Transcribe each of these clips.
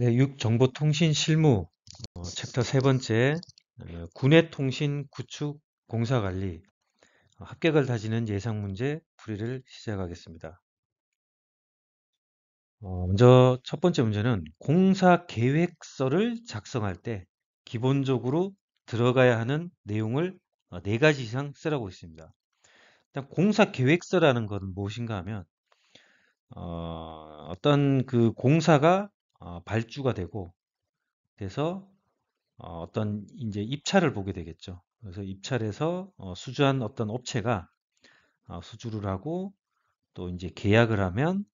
네, 6. 정보통신 실무 어, 챕터 세 번째 어, 군의 통신 구축 공사 관리 어, 합격을 다지는 예상 문제 풀이를 시작하겠습니다. 어, 먼저 첫 번째 문제는 공사 계획서를 작성할 때 기본적으로 들어가야 하는 내용을 어, 네 가지 이상 쓰라고 있습니다. 일단 공사 계획서라는 건 무엇인가 하면 어, 어떤 그 공사가 어, 발주가 되고 그래서 어, 떤 이제 입찰을 보게 되겠죠. 그래서 입찰에서 어, 수주한 어떤 업체가 어, 수주를 하고 또 이제 계약을 하면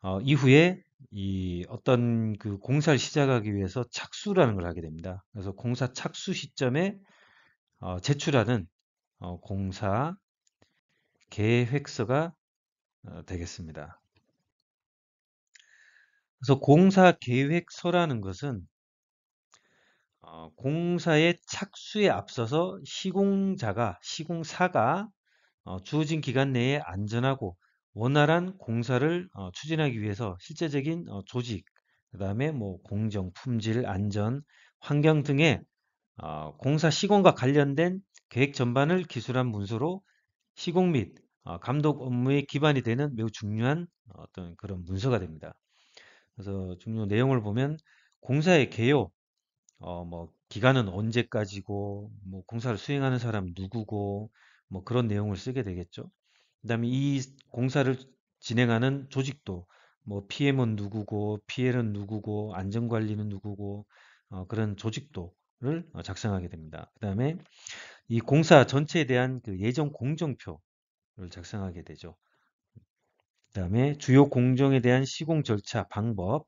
어, 이후에 이 어떤 그 공사를 시작하기 위해서 착수라는 걸 하게 됩니다. 그래서 공사 착수 시점에 어, 제출하는 어, 공사 계획서가 어, 되겠습니다. 그래서 공사 계획서라는 것은 어, 공사의 착수에 앞서서 시공자가 시공사가 어, 주어진 기간 내에 안전하고 원활한 공사를 어, 추진하기 위해서 실제적인 어, 조직, 그 다음에 뭐 공정, 품질, 안전, 환경 등의 어, 공사 시공과 관련된 계획 전반을 기술한 문서로 시공 및 어, 감독 업무의 기반이 되는 매우 중요한 어, 어떤 그런 문서가 됩니다. 그래서 중요 내용을 보면 공사의 개요, 어, 뭐 기간은 언제까지고, 뭐 공사를 수행하는 사람 누구고, 뭐 그런 내용을 쓰게 되겠죠. 그다음에 이 공사를 진행하는 조직도 뭐 PM은 누구고, PL은 누구고, 안전관리는 누구고, 어, 그런 조직도를 작성하게 됩니다. 그 다음에 이 공사 전체에 대한 그 예정 공정표를 작성하게 되죠. 그 다음에 주요 공정에 대한 시공 절차 방법,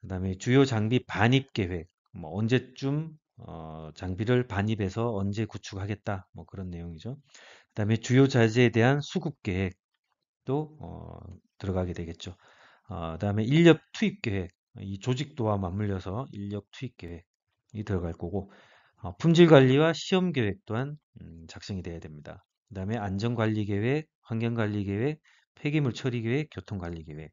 그 다음에 주요 장비 반입 계획, 뭐 언제쯤 어, 장비를 반입해서 언제 구축하겠다, 뭐 그런 내용이죠. 그 다음에 주요 자재에 대한 수급 계획도 어, 들어가게 되겠죠. 어, 그 다음에 인력 투입 계획, 이 조직도와 맞물려서 인력 투입 계획이 들어갈 거고, 어, 품질 관리와 시험 계획 또한 음, 작성이 돼야 됩니다. 그 다음에 안전관리 계획, 환경관리 계획, 폐기물 처리 계획, 교통관리 계획.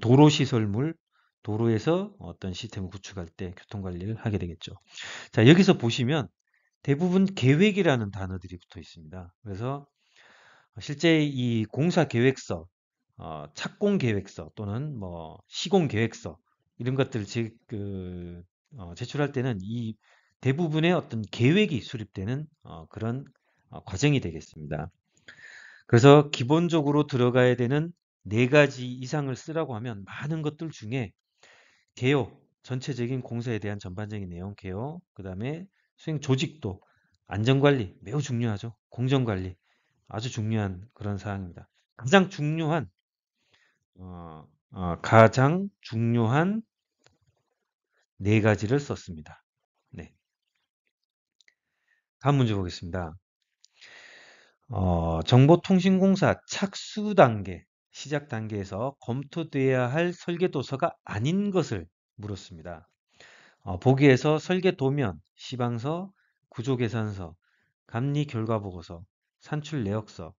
도로 시설물, 도로에서 어떤 시스템을 구축할 때 교통관리를 하게 되겠죠. 자, 여기서 보시면 대부분 계획이라는 단어들이 붙어 있습니다. 그래서 실제 이 공사 계획서, 어, 착공 계획서 또는 뭐 시공 계획서 이런 것들 즉 그, 어, 제출할 때는 이 대부분의 어떤 계획이 수립되는 어, 그런 어, 과정이 되겠습니다. 그래서 기본적으로 들어가야 되는 네 가지 이상을 쓰라고 하면 많은 것들 중에 개요, 전체적인 공사에 대한 전반적인 내용 개요, 그 다음에 수행 조직도, 안전관리 매우 중요하죠. 공정관리 아주 중요한 그런 사항입니다. 가장 중요한 어, 어, 가장 중요한 네 가지를 썼습니다. 네. 다음 문제 보겠습니다. 어, 정보통신공사 착수 단계, 시작 단계에서 검토돼야 할 설계도서가 아닌 것을 물었습니다. 어, 보기에서 설계도면, 시방서, 구조계산서, 감리 결과보고서, 산출 내역서,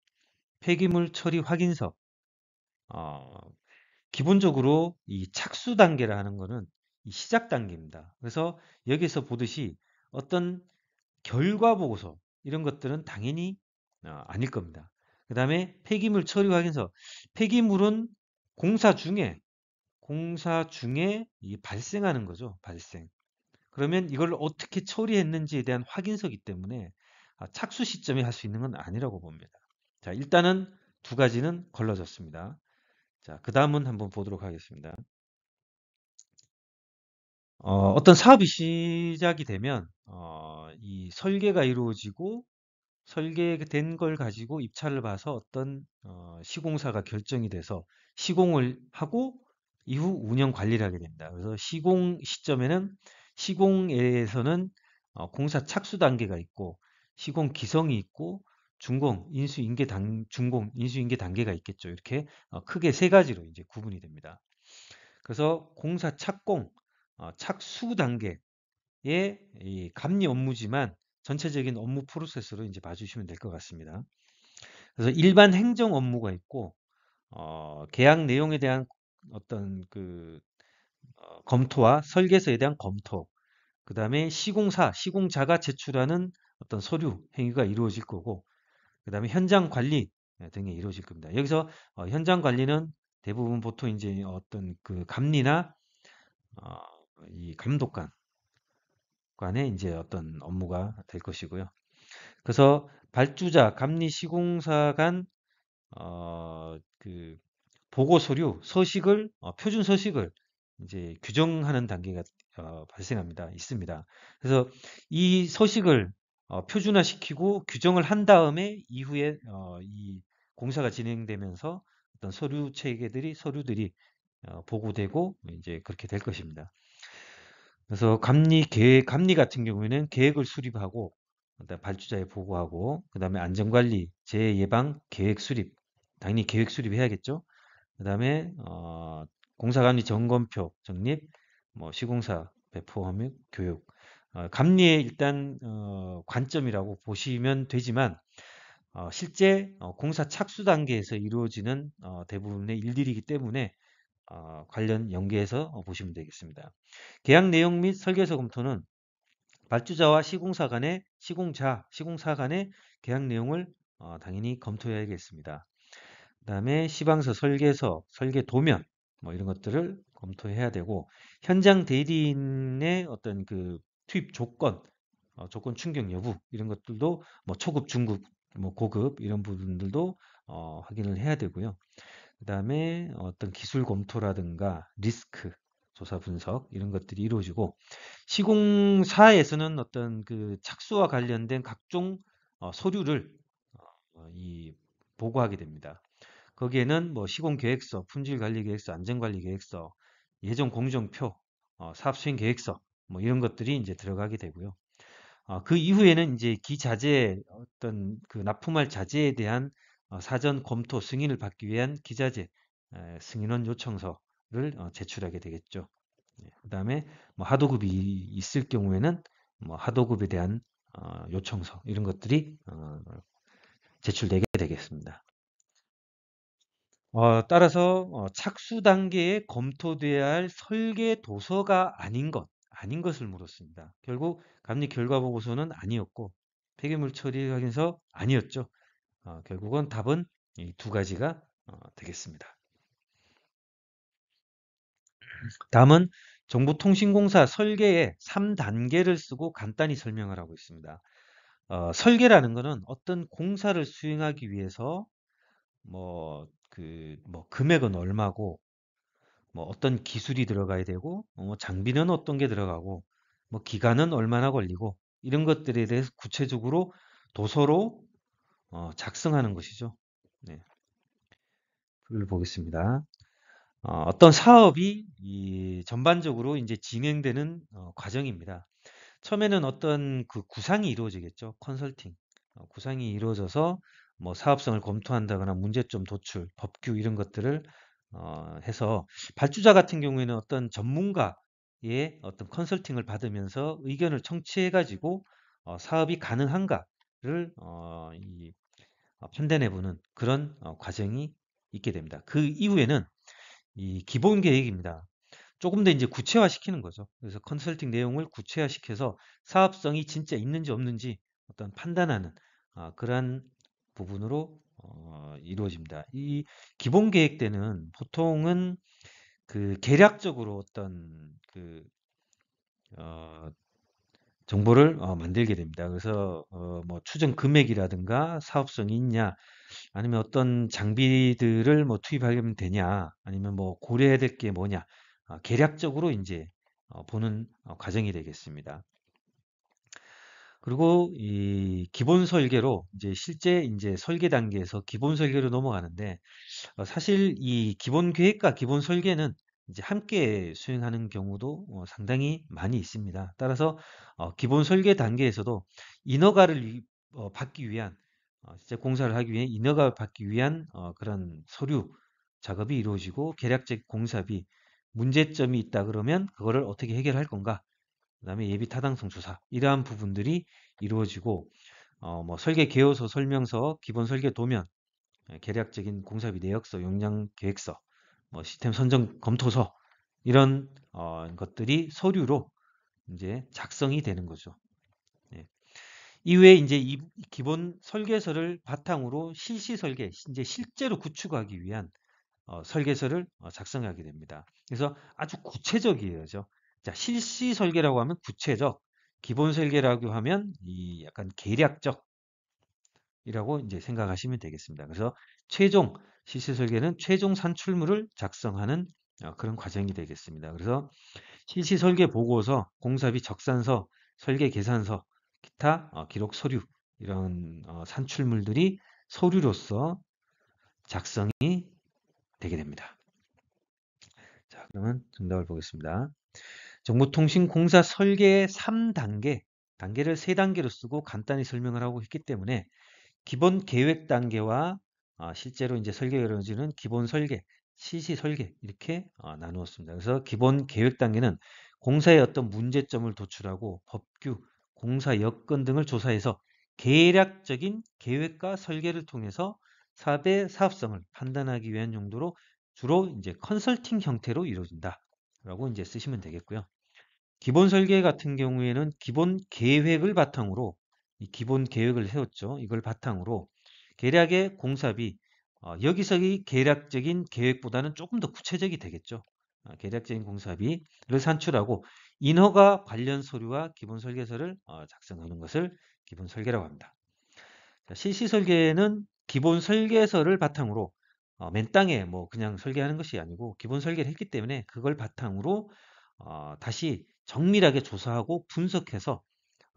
폐기물 처리 확인서, 어, 기본적으로 이 착수 단계라 하는 것은 시작 단계입니다. 그래서 여기서 보듯이 어떤 결과 보고서 이런 것들은 당연히 어, 아닐 겁니다. 그 다음에 폐기물 처리 확인서. 폐기물은 공사 중에, 공사 중에 발생하는 거죠. 발생. 그러면 이걸 어떻게 처리했는지에 대한 확인서기 때문에 아, 착수 시점에 할 수 있는 건 아니라고 봅니다. 자, 일단은 두 가지는 걸러졌습니다. 자, 그 다음은 한번 보도록 하겠습니다. 어, 어떤 사업이 시작이 되면 어, 이 설계가 이루어지고 설계된 그 걸 가지고 입찰을 봐서 어떤 어, 시공사가 결정이 돼서 시공을 하고 이후 운영 관리를 하게 됩니다. 그래서 시공 시점에는 시공에서는 어, 공사 착수 단계가 있고 시공 기성이 있고 중공 인수 인계 단 준공 인수 인계 단계가 있겠죠. 이렇게 어, 크게 세 가지로 이제 구분이 됩니다. 그래서 공사 착공 어, 착수 단계의 이 감리 업무지만 전체적인 업무 프로세스로 이제 봐주시면 될 것 같습니다. 그래서 일반 행정 업무가 있고 어, 계약 내용에 대한 어떤 그 어, 검토와 설계서에 대한 검토, 그 다음에 시공사, 시공자가 제출하는 어떤 서류 행위가 이루어질 거고, 그 다음에 현장 관리 네, 등이 이루어질 겁니다. 여기서 어, 현장 관리는 대부분 보통 이제 어떤 그 감리나 어, 이 감독관 관의 이제 어떤 업무가 될 것이고요. 그래서 발주자, 감리 시공사 간 어, 그 보고 서류, 서식을 어, 표준 서식을 이제 규정하는 단계가 어, 발생합니다. 있습니다. 그래서 이 서식을 어, 표준화시키고 규정을 한 다음에 이후에 어, 이 공사가 진행되면서 어떤 서류 체계들이 서류들이 어, 보고되고 이제 그렇게 될 것입니다. 그래서 감리 계획, 감리 같은 경우에는 계획을 수립하고 그다음 발주자에 보고하고 그다음에 안전관리, 재해 예방, 계획 수립, 당연히 계획 수립해야겠죠. 그다음에 어, 공사감리 점검표 정립, 뭐 시공사 배포 허용 교육, 어, 감리의 일단 어, 관점이라고 보시면 되지만 어, 실제 어, 공사 착수 단계에서 이루어지는 어, 대부분의 일들이기 때문에 어, 관련 연계해서 보시면 되겠습니다. 계약 내용 및 설계서 검토는 발주자와 시공사 간의 시공자, 시공사 간의 계약 내용을 어, 당연히 검토해야겠습니다. 그 다음에 시방서, 설계서, 설계 도면 뭐 이런 것들을 검토해야 되고 현장 대리인의 어떤 그 투입 조건, 어, 조건 충격 여부 이런 것들도 뭐 초급, 중급, 뭐 고급 이런 부분들도 어, 확인을 해야 되고요. 그 다음에 어떤 기술 검토라든가 리스크 조사 분석 이런 것들이 이루어지고 시공사에서는 어떤 그 착수와 관련된 각종 어, 서류를 어, 이 보고하게 됩니다. 거기에는 뭐 시공 계획서, 품질 관리 계획서, 안전 관리 계획서, 예정 공정표, 어, 사업 수행 계획서 뭐 이런 것들이 이제 들어가게 되고요. 어, 그 이후에는 이제 기자재 어떤 그 납품할 자재에 대한 어, 사전 검토 승인을 받기 위한 기자재 승인원 요청서를 어, 제출하게 되겠죠. 예, 그 다음에 뭐 하도급이 있을 경우에는 뭐 하도급에 대한 어, 요청서 이런 것들이 제출되게 되겠습니다. 어, 따라서 착수 단계에 검토돼야 할 설계 도서가 아닌 것, 아닌 것을 물었습니다. 결국 감리 결과 보고서는 아니었고 폐기물 처리 확인서 아니었죠. 어, 결국은 답은 이 두 가지가 어, 되겠습니다. 다음은 정보통신공사 설계의 3단계를 쓰고 간단히 설명을 하고 있습니다. 어, 설계라는 것은 어떤 공사를 수행하기 위해서 뭐, 그, 뭐, 금액은 얼마고, 뭐, 어떤 기술이 들어가야 되고, 뭐, 장비는 어떤 게 들어가고, 뭐, 기간은 얼마나 걸리고, 이런 것들에 대해서 구체적으로 도서로 어, 작성하는 것이죠. 네. 글을 보겠습니다. 어, 떤 사업이 전반적으로 이제 진행되는 어, 과정입니다. 처음에는 어떤 그 구상이 이루어지겠죠. 컨설팅. 어, 구상이 이루어져서 뭐 사업성을 검토한다거나 문제점 도출, 법규 이런 것들을 어, 해서 발주자 같은 경우에는 어떤 전문가의 어떤 컨설팅을 받으면서 의견을 청취해 가지고 어, 사업이 가능한가를 어, 이 어, 판단해보는 그런 어, 과정이 있게 됩니다. 그 이후에는 이 기본 계획입니다. 조금 더 이제 구체화시키는 거죠. 그래서 컨설팅 내용을 구체화시켜서 사업성이 진짜 있는지 없는지 어떤 판단하는 아, 그러한 부분으로 어, 이루어집니다. 이 기본 계획 때는 보통은 그 계략적으로 어떤 그어 정보를 어 만들게 됩니다. 그래서 어뭐 추정 금액이라든가 사업성이 있냐 아니면 어떤 장비들을 뭐 투입하면 되냐 아니면 뭐 고려해야 될 게 뭐냐 아 계략적으로 이제어 보는 어 과정이 되겠습니다. 그리고 이 기본 설계로 이제 실제 인제 설계 단계에서 기본 설계로 넘어가는데 어 사실 이 기본 계획과 기본 설계는 이제 함께 수행하는 경우도 어, 상당히 많이 있습니다. 따라서 어, 기본 설계 단계에서도 인허가를 위, 어, 받기 위한 어, 진짜 공사를 하기 위해 인허가 를 받기 위한 어, 그런 서류 작업이 이루어지고 계략적 공사비 문제점이 있다 그러면 그거를 어떻게 해결할 건가 그다음에 예비 타당성 조사 이러한 부분들이 이루어지고 어, 뭐 설계 개요서 설명서 기본 설계 도면 예, 계략적인 공사비 내역서 용량 계획서 뭐 시스템 선정 검토서 이런 어, 것들이 서류로 이제 작성이 되는 거죠. 예. 이후에 이제 이 기본 설계서를 바탕으로 실시 설계, 이제 실제로 구축하기 위한 어, 설계서를 어, 작성하게 됩니다. 그래서 아주 구체적이에요. 자, 실시 설계라고 하면 구체적, 기본 설계라고 하면 이 약간 계략적 이라고 이제 생각하시면 되겠습니다. 그래서 최종 시세 설계는 최종 산출물을 작성하는 어, 그런 과정이 되겠습니다. 그래서 실시 설계 보고서, 공사비 적산서, 설계 계산서, 기타 어, 기록 서류 이런 어, 산출물들이 서류로서 작성이 되게 됩니다. 자, 그러면 정답을 보겠습니다. 정보통신공사 설계 3단계, 단계를 3단계로 쓰고 간단히 설명을 하고 있기 때문에 기본 계획 단계와 아, 실제로 이제 설계 에너지는 기본 설계, 시시 설계 이렇게 아, 나누었습니다. 그래서 기본 계획 단계는 공사의 어떤 문제점을 도출하고 법규, 공사 여건 등을 조사해서 계략적인 계획과 설계를 통해서 사업의 사업성을 판단하기 위한 용도로 주로 이제 컨설팅 형태로 이루어진다. 라고 이제 쓰시면 되겠고요. 기본 설계 같은 경우에는 기본 계획을 바탕으로 이 기본 계획을 세웠죠. 이걸 바탕으로 계략의 공사비 어, 여기서의 계략적인 계획보다는 조금 더 구체적이 되겠죠. 어, 계략적인 공사비를 산출하고 인허가 관련 서류와 기본 설계서를 어, 작성하는 것을 기본 설계라고 합니다. 자, 실시 설계는 기본 설계서를 바탕으로 어, 맨 땅에 뭐 그냥 설계하는 것이 아니고 기본 설계를 했기 때문에 그걸 바탕으로 어, 다시 정밀하게 조사하고 분석해서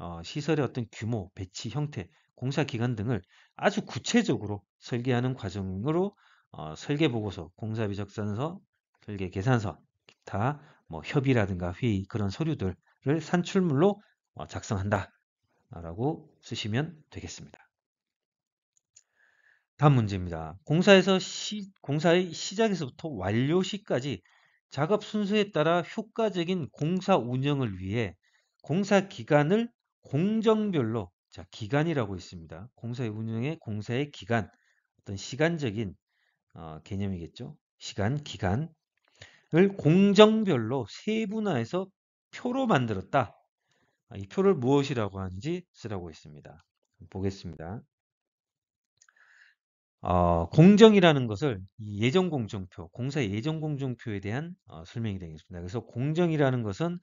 어, 시설의 어떤 규모, 배치, 형태, 공사 기간 등을 아주 구체적으로 설계하는 과정으로 어, 설계 보고서, 공사비 적산서, 설계 계산서, 기타 뭐 협의라든가 회의 그런 서류들을 산출물로 어, 작성한다 라고 쓰시면 되겠습니다. 다음 문제입니다. 공사에서 시, 공사의 시작에서부터 완료 시까지 작업 순서에 따라 효과적인 공사 운영을 위해 공사 기간을 공정별로 자 기간이라고 있습니다. 공사의 운영의 공사의 기간 어떤 시간적인 어, 개념이겠죠. 시간 기간을 공정별로 세분화해서 표로 만들었다. 아, 이 표를 무엇이라고 하는지 쓰라고 했습니다. 보겠습니다. 어, 공정이라는 것을 예정공정표, 공사 예정공정표에 대한 어, 설명이 되겠습니다. 그래서 공정이라는 것은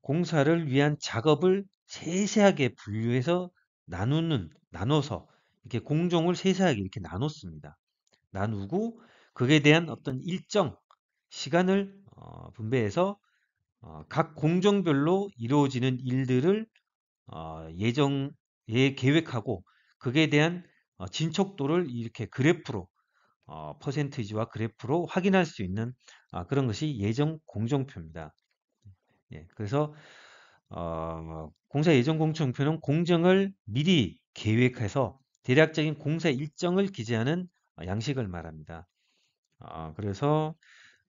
공사를 위한 작업을 세세하게 분류해서 나누는 나눠서 이렇게 공종을 세세하게 이렇게 나눴습니다. 나누고 그에 대한 어떤 일정 시간을 어, 분배해서 어, 각 공정별로 이루어지는 일들을 어, 예정 예 계획하고 그에 대한 어, 진척도를 이렇게 그래프로 어, 퍼센트지와 그래프로 확인할 수 있는 아, 그런 것이 예정 공정표입니다. 예, 그래서 어, 뭐, 공사 예정 공청표는 공정을 미리 계획해서 대략적인 공사 일정을 기재하는 어, 양식을 말합니다. 어, 그래서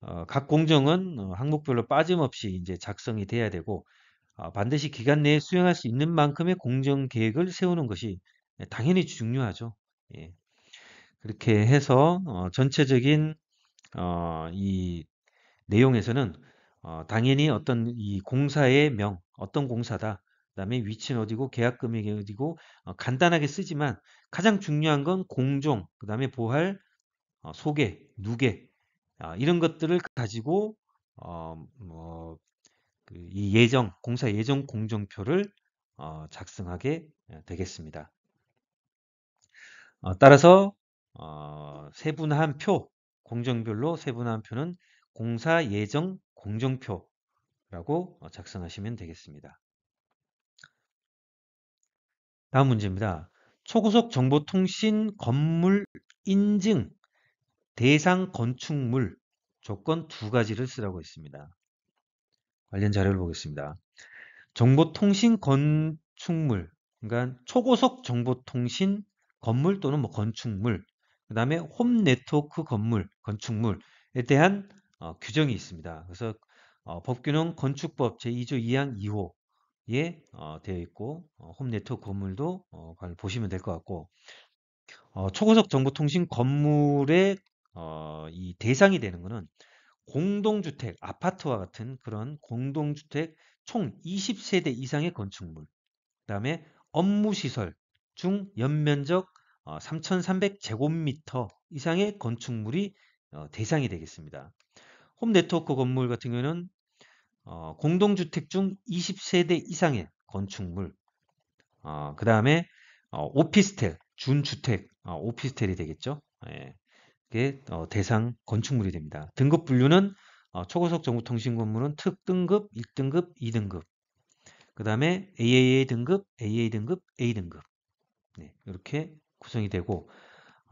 어, 각 공정은 어, 항목별로 빠짐없이 이제 작성이 돼야 되고 어, 반드시 기간 내에 수행할 수 있는 만큼의 공정 계획을 세우는 것이 당연히 중요하죠. 예. 그렇게 해서 어, 전체적인 이 내용에서는 어, 당연히 어떤 이 공사의 명, 어떤 공사다. 그다음에 위치는 어디고 계약 금액이 어디고 어, 간단하게 쓰지만 가장 중요한 건공정 그다음에 보할, 어, 소개, 누계 어, 이런 것들을 가지고 어, 뭐, 그이 예정 공사 예정 공정표를 어, 작성하게 어, 되겠습니다. 어, 따라서 어, 세분화한 표 공정별로 세분화한 표는 공사 예정 공정표라고 어, 작성하시면 되겠습니다. 다음 문제입니다. 초고속 정보통신 건물 인증 대상 건축물 조건 두 가지를 쓰라고 했습니다. 관련 자료를 보겠습니다. 정보통신 건축물, 그러니까 초고속 정보통신 건물 또는 뭐 건축물, 그 다음에 홈 네트워크 건물, 건축물에 대한 어, 규정이 있습니다. 그래서 어, 법규는 건축법 제2조 2항 2호에 어, 되어 있고 어, 홈네트워크 건물도 어, 보시면 될 것 같고 어, 초고속 정보통신 건물의 어, 이 대상이 되는 것은 공동주택, 아파트와 같은 그런 공동주택 총 20세대 이상의 건축물, 그 다음에 업무시설 중 연면적 어, 3,300제곱미터 이상의 건축물이 어, 대상이 되겠습니다. 홈네트워크 건물 같은 경우에는 어, 공동주택 중 20세대 이상의 건축물 어, 그 다음에 어, 오피스텔 준주택 어, 오피스텔이 되겠죠 예. 그게 어, 대상 건축물이 됩니다 등급 분류는 어, 초고속 정보통신 건물은 특 등급 1등급 2등급 그 다음에 AAA 등급 AA 등급 A 등급 네, 이렇게 구성이 되고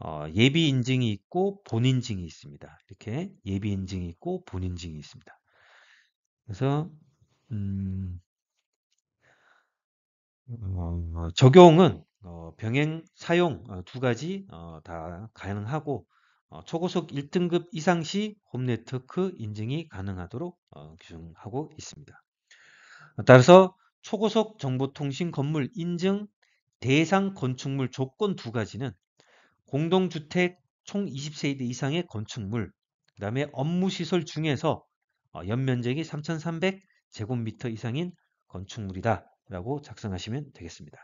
어, 예비 인증이 있고 본 인증이 있습니다. 이렇게 예비 인증이 있고 본 인증이 있습니다. 그래서 음, 음 어, 적용은 어, 병행 사용 어, 두 가지 어, 다 가능하고 어, 초고속 1등급 이상 시 홈네트워크 인증이 가능하도록 어, 규정하고 있습니다. 따라서 초고속 정보통신 건물 인증 대상 건축물 조건 두 가지는 공동주택 총 20세대 이상의 건축물, 그 다음에 업무시설 중에서 어, 연면적이 3,300제곱미터 이상인 건축물이다 라고 작성하시면 되겠습니다.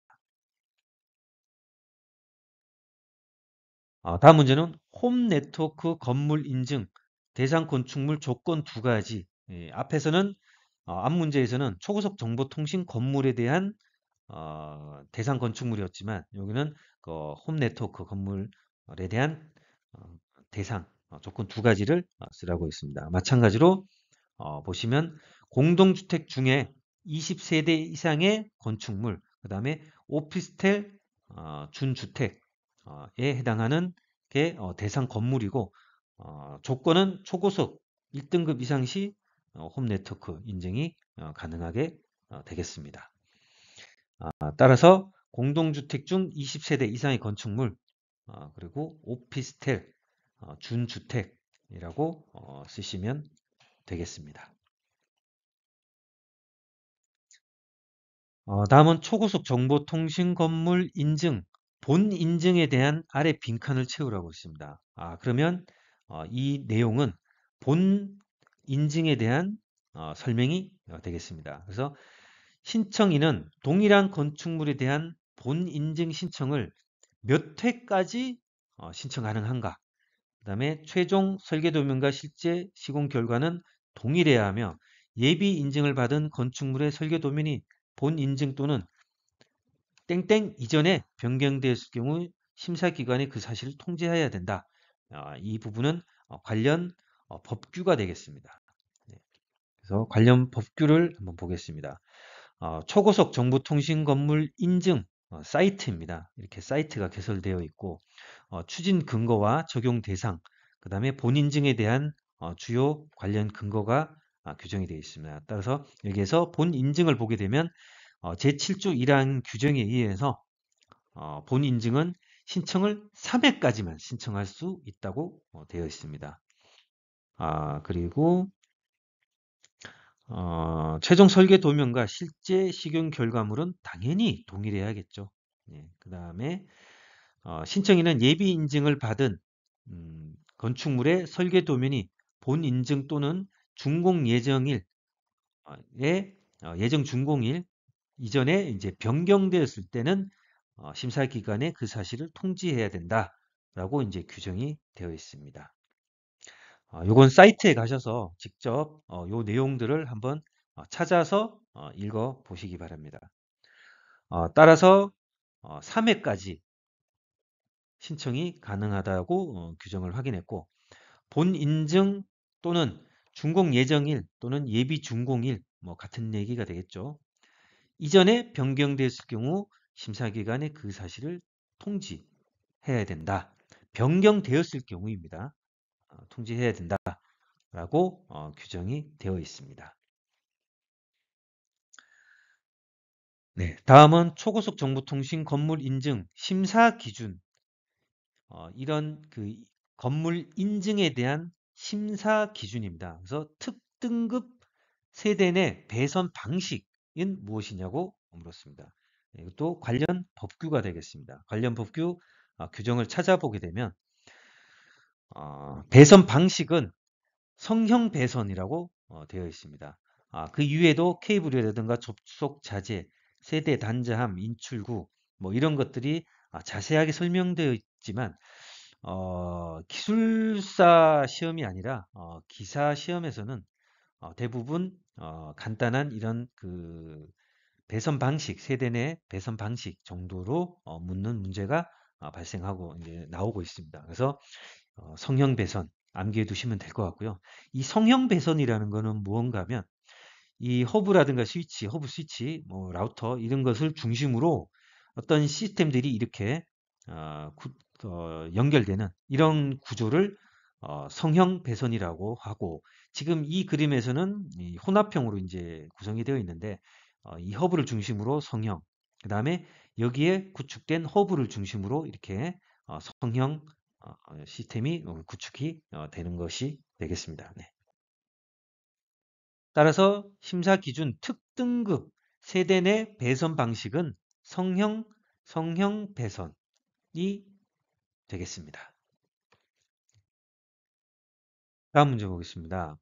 어, 다음 문제는 홈 네트워크 건물 인증 대상 건축물 조건 두 가지 예, 앞에서는 어, 앞 문제에서는 초고속 정보통신 건물에 대한 어, 대상 건축물이었지만 여기는 그홈 네트워크 건물에 대한 어, 대상 어, 조건 두 가지를 어, 쓰라고 했습니다. 마찬가지로 어, 보시면 공동주택 중에 20세대 이상의 건축물 그 다음에 오피스텔 어, 준주택에 해당하는 게 대상 건물이고 조건은 초고속 1등급 이상 시 홈 네트워크 인증이 가능하게 되겠습니다. 아, 따라서 공동주택 중 20세대 이상의 건축물 어, 그리고 오피스텔 어, 준주택이라고 어, 쓰시면 되겠습니다. 다음은 초고속 정보통신 건물 인증 본 인증에 대한 아래 빈칸을 채우라고 있습니다. 아, 그러면 이 내용은 본 인증에 대한 설명이 되겠습니다. 그래서 신청인은 동일한 건축물에 대한 본 인증 신청을 몇 회까지 어, 신청 가능한가 그 다음에 최종 설계 도면과 실제 시공 결과는 동일해야 하며 예비 인증을 받은 건축물의 설계 도면이 본 인증 또는 땡땡 이전에 변경되었을 경우 심사기관이 그 사실을 통제해야 된다. 어, 이 부분은 어, 관련 법규가 되겠습니다. 네. 그래서 관련 법규를 한번 보겠습니다. 어, 초고속 정보통신 건물 인증 어, 사이트입니다. 이렇게 사이트가 개설되어 있고 어, 추진 근거와 적용 대상, 그 다음에 본인증에 대한 어, 주요 관련 근거가 아, 규정이 되어 있습니다. 따라서 여기에서 본인증을 보게 되면 어, 제7조 1항 규정에 의해서 어, 본인증은 신청을 3회까지만 신청할 수 있다고 어, 되어 있습니다. 아, 그리고 어, 최종 설계 도면과 실제 식용 결과물은 당연히 동일해야겠죠. 예, 그 다음에 어, 신청인은 예비 인증을 받은 음, 건축물의 설계 도면이 본 인증 또는 준공 예정일에 어, 어, 예정 준공일 이전에 이제 변경되었을 때는 어, 심사 기관에 그 사실을 통지해야 된다라고 이제 규정이 되어 있습니다. 어, 요건 사이트에 가셔서 직접 어, 요 내용들을 한번 어, 찾아서 읽어 보시기 바랍니다. 따라서 3회까지 신청이 가능하다고 규정을 확인했고 본 인증 또는 준공 예정일 또는 예비 준공일 뭐 같은 얘기가 되겠죠. 이전에 변경되었을 경우 심사기관에 그 사실을 통지해야 된다. 변경되었을 경우입니다. 통지해야 된다라고 어, 규정이 되어 있습니다. 네, 다음은 초고속 정보통신 건물 인증 심사 기준 어, 이런 그 건물 인증에 대한 심사 기준입니다. 그래서 특등급 세대 내 배선 방식은 무엇이냐고 물었습니다. 네, 이것도 관련 법규가 되겠습니다. 관련 법규 어, 규정을 찾아보게 되면 어, 배선 방식은 성형 배선이라고 어, 되어 있습니다. 아, 그 이외에도 케이블이라든가 접속 자재, 세대 단자함, 인출구 뭐 이런 것들이 아, 자세하게 설명되어 있지만 어, 기술사 시험이 아니라 어, 기사 시험에서는 어, 대부분 어, 간단한 이런 그 배선 방식, 세대 내 배선 방식 정도로 어, 묻는 문제가 어, 발생하고 이제 나오고 있습니다. 그래서 어, 성형 배선 암기해 두시면 될 것 같고요. 이 성형 배선이라는 것은 무언가 하면 이 허브라든가 스위치, 허브 스위치, 뭐 라우터 이런 것을 중심으로 어떤 시스템들이 이렇게 어, 구, 어, 연결되는 이런 구조를 어, 성형 배선이라고 하고 지금 이 그림에서는 이 혼합형으로 이제 구성이 되어 있는데 어, 이 허브를 중심으로 성형 그 다음에 여기에 구축된 허브를 중심으로 이렇게 어, 성형 어, 어, 시스템이 어, 구축이 되는 것이 되겠습니다. 네. 따라서 심사 기준 특등급 세대 내 배선 방식은 성형 성형 배선이 되겠습니다. 다음 문제 보겠습니다.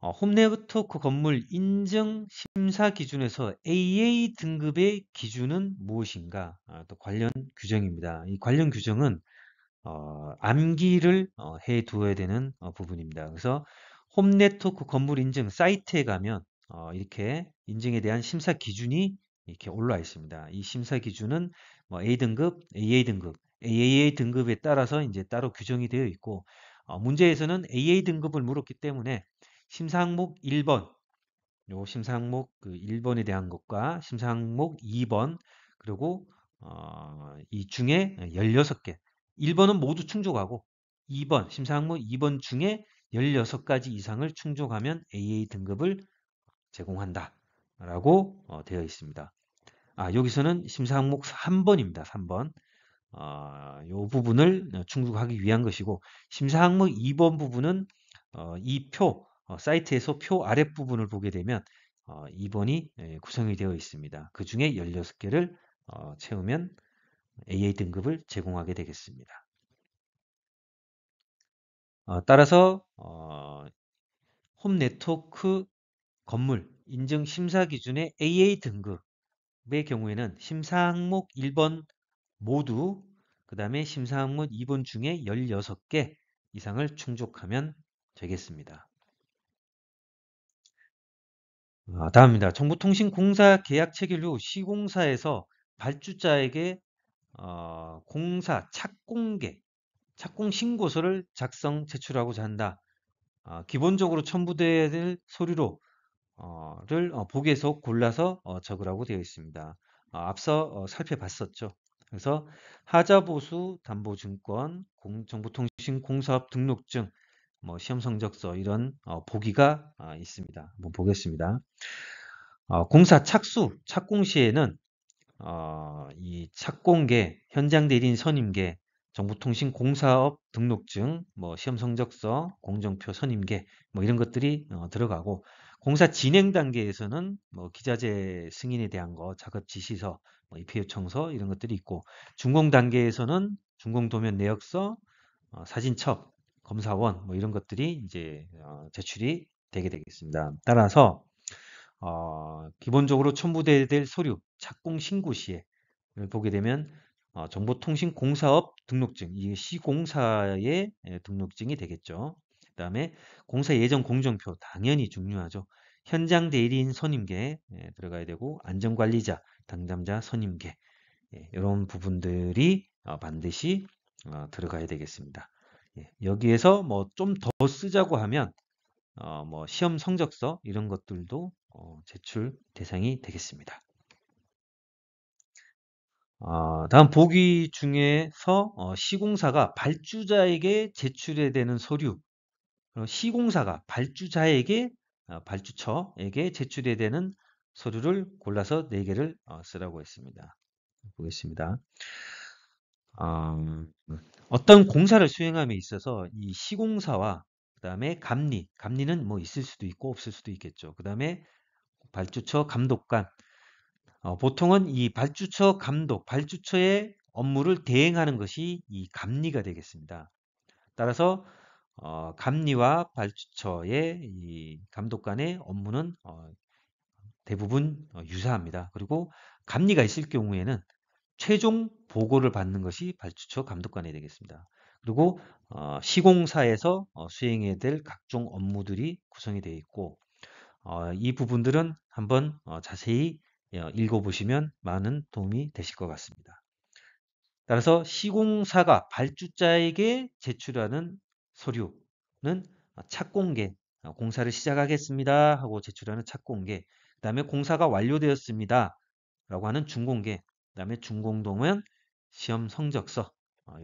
어, 홈네트워크 건물 인증 심사 기준에서 AA 등급의 기준은 무엇인가? 아, 또 관련 규정입니다. 이 관련 규정은 어, 암기를 어, 해 두어야 되는 어, 부분입니다. 그래서 홈 네트워크 건물 인증 사이트에 가면 어, 이렇게 인증에 대한 심사 기준이 이렇게 올라와 있습니다. 이 심사 기준은 뭐 A등급, AA등급, AAA 등급에 따라서 이제 따로 규정이 되어 있고 어, 문제에서는 AA 등급을 물었기 때문에 심사 항목 1번 요 심사 항목 그 1번에 대한 것과 심사 항목 2번 그리고 어, 이 중에 16개 1번은 모두 충족하고 2번 심사항목 2번 중에 16가지 이상을 충족하면 AA 등급을 제공한다 라고 어, 되어 있습니다. 아 여기서는 심사항목 3번입니다. 3번 아, 어, 이 부분을 충족하기 위한 것이고 심사항목 2번 부분은 어, 이표 어, 사이트에서 표 아랫부분을 보게 되면 어, 2번이 예, 구성이 되어 있습니다. 그 중에 16개를 어, 채우면 AA 등급을 제공하게 되겠습니다. 어, 따라서 어, 홈 네트워크 건물 인증 심사 기준의 AA 등급의 경우에는 심사 항목 1번 모두 그 다음에 심사 항목 2번 중에 16개 이상을 충족하면 되겠습니다. 아, 다음입니다. 정보통신공사 계약 체결 후 시공사에서 발주자에게 어, 공사 착공계 착공 신고서를 작성 제출하고자 한다. 어, 기본적으로 첨부돼야 될 서류로를 어, 어, 보기에서 골라서 어, 적으라고 되어 있습니다. 어, 앞서 어, 살펴봤었죠. 그래서 하자보수 담보증권 정보통신공사업 등록증 뭐 시험성적서 이런 보기가 있습니다. 한번 보겠습니다. 공사 착수 착공 시에는 어, 이 착공계, 현장 대리인 선임계, 정보통신 공사업 등록증, 뭐 시험 성적서, 공정표 선임계 뭐 이런 것들이 어, 들어가고 공사 진행 단계에서는 뭐 기자재 승인에 대한 거, 작업 지시서, 뭐 입회 요청서 이런 것들이 있고 준공 단계에서는 준공 도면 내역서, 어, 사진첩, 검사원 뭐 이런 것들이 이제 어, 제출이 되게 되겠습니다. 따라서 어, 기본적으로 첨부되어야될 서류 착공 신고 시에 보게 되면 어, 정보통신공사업 등록증, 이게 시공사의 예, 등록증이 되겠죠. 그 다음에 공사 예정 공정표 당연히 중요하죠. 현장 대리인 선임계 예, 들어가야 되고 안전관리자 당담자 선임계 예, 이런 부분들이 어, 반드시 어, 들어가야 되겠습니다. 예, 여기에서 뭐 좀 더 쓰자고 하면 어, 뭐 시험 성적서 이런 것들도 어, 제출 대상이 되겠습니다. 아, 다음 보기 중에서 어, 시공사가 발주자에게 제출해야 되는 서류 시공사가 발주자에게 어, 발주처에게 제출해야 되는 서류를 골라서 4개를 쓰라고 했습니다. 보겠습니다. 아, 어떤 공사를 수행함에 있어서 이 시공사와 그 다음에 감리, 감리는 뭐 있을 수도 있고 없을 수도 있겠죠. 그 다음에 발주처 감독관. 어, 보통은 이 발주처 감독, 발주처의 업무를 대행하는 것이 이 감리가 되겠습니다. 따라서 어, 감리와 발주처의 이 감독 관의 업무는 어, 대부분 어, 유사합니다. 그리고 감리가 있을 경우에는 최종 보고를 받는 것이 발주처 감독관이 되겠습니다. 그리고 어, 시공사에서 어, 수행해야 될 각종 업무들이 구성이 되어 있고 어, 이 부분들은 한번 어, 자세히 어, 읽어보시면 많은 도움이 되실 것 같습니다. 따라서 시공사가 발주자에게 제출하는 서류는 착공계, 어, 공사를 시작하겠습니다 하고 제출하는 착공계, 그 다음에 공사가 완료되었습니다 라고 하는 준공계, 그 다음에 준공동은 시험 성적서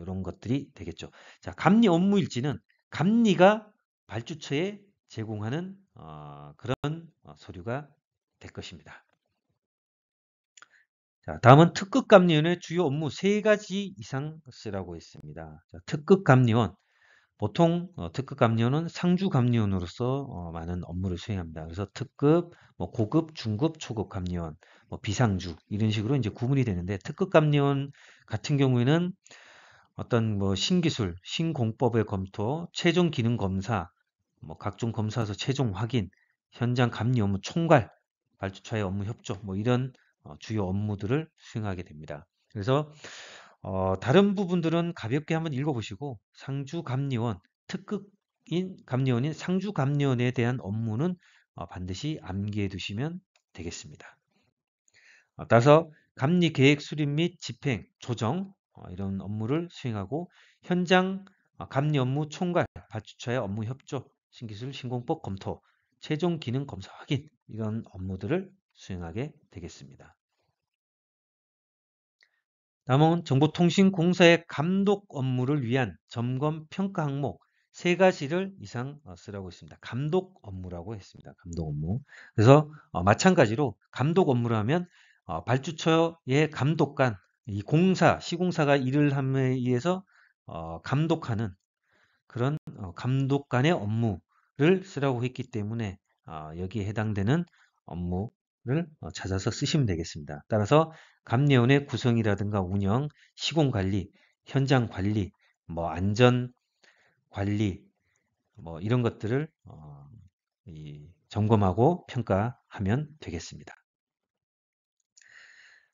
이런 어, 것들이 되겠죠. 자, 감리 업무일지는 감리가 발주처에 제공하는 어, 그런 어, 서류가 될 것입니다. 자, 다음은 특급감리원의 주요 업무 세가지 이상 쓰라고 했습니다. 자, 특급감리원 보통 어, 특급감리원은 상주감리원으로서 어, 많은 업무를 수행합니다. 그래서 특급, 뭐 고급, 중급, 초급 감리원, 뭐 비상주 이런 식으로 이제 구분이 되는데 특급감리원 같은 경우에는 어떤 뭐 신기술, 신공법의 검토, 최종 기능 검사, 뭐 각종 검사서 최종 확인, 현장 감리 업무 총괄, 발주처의 업무 협조, 뭐 이런 어, 주요 업무들을 수행하게 됩니다. 그래서 어, 다른 부분들은 가볍게 한번 읽어보시고 상주 감리원 특급인 감리원인 상주 감리원에 대한 업무는 어, 반드시 암기해 두시면 되겠습니다. 어, 따라서 감리 계획 수립 및 집행, 조정 어, 이런 업무를 수행하고 현장 어, 감리 업무 총괄, 발주처의 업무 협조 신기술 신공법 검토, 최종 기능 검사 확인 이런 업무들을 수행하게 되겠습니다. 남은 정보통신공사의 감독 업무를 위한 점검 평가 항목 세 가지를 이상 어, 쓰라고 했습니다. 감독 업무라고 했습니다. 감독 업무. 그래서 어, 마찬가지로 감독 업무를 하면 어, 발주처의 감독관, 이 공사, 시공사가 일을 함에 의해서 감독하는 그런 어, 감독 간의 업무를 쓰라고 했기 때문에 아, 여기에 해당되는 업무를 어, 찾아서 쓰시면 되겠습니다. 따라서 감내원의 구성이라든가 운영, 시공 관리, 현장 관리, 뭐 안전 관리, 뭐 이런 것들을 어, 이, 점검하고 평가하면 되겠습니다.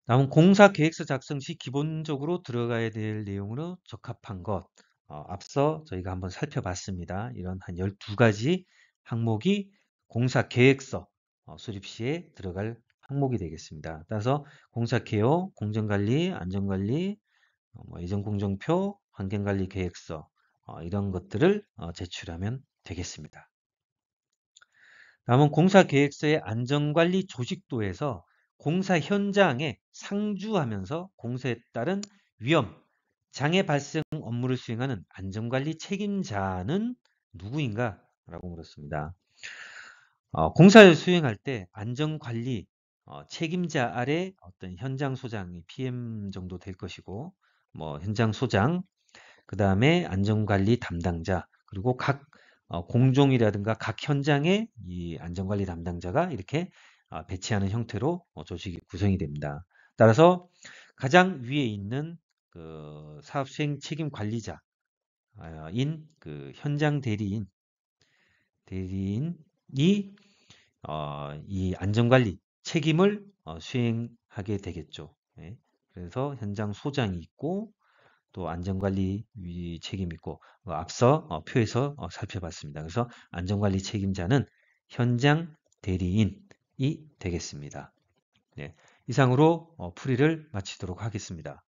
다음 공사 계획서 작성 시 기본적으로 들어가야 될 내용으로 적합한 것. 어, 앞서 저희가 한번 살펴봤습니다. 이런 한 12가지 항목이 공사 계획서 어, 수립 시에 들어갈 항목이 되겠습니다. 따라서 공사 개요, 공정관리, 안전관리, 어, 뭐 예정 공정표, 환경관리 계획서 어, 이런 것들을 제출하면 되겠습니다. 다음은 공사 계획서의 안전관리 조직도에서 공사 현장에 상주하면서 공사에 따른 위험, 장애 발생 업무를 수행하는 안전관리 책임자는 누구인가? 라고 물었습니다. 어, 공사를 수행할 때 안전관리 어, 책임자 아래 어떤 현장 소장이 PM 정도 될 것이고 뭐 현장 소장 그 다음에 안전관리 담당자 그리고 각 어, 공종이라든가 각현장에이 안전관리 담당자가 이렇게 어, 배치하는 형태로 어, 조직이 구성이 됩니다. 따라서 가장 위에 있는 그 사업 수행 책임 관리자인 그 현장 대리인 대리인이 어, 이 안전관리 책임을 어, 수행하게 되겠죠. 예. 그래서 현장 소장이 있고 또 안전관리 책임 있고 어, 앞서 어, 표에서 어, 살펴봤습니다. 그래서 안전관리 책임자는 현장 대리인이 되겠습니다. 예. 이상으로 어, 풀이를 마치도록 하겠습니다.